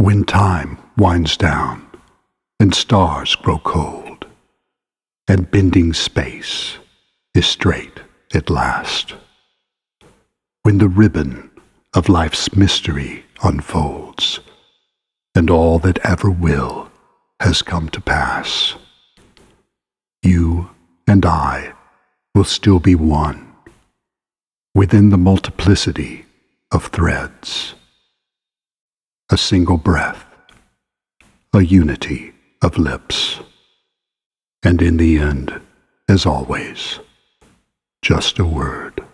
when time winds down and stars grow cold and bending space is straight at last, when the ribbon of life's mystery unfolds and all that ever will has come to pass, you and I will still be one within the multiplicity of threads a single breath, a unity of lips. And in the end, as always, just a word.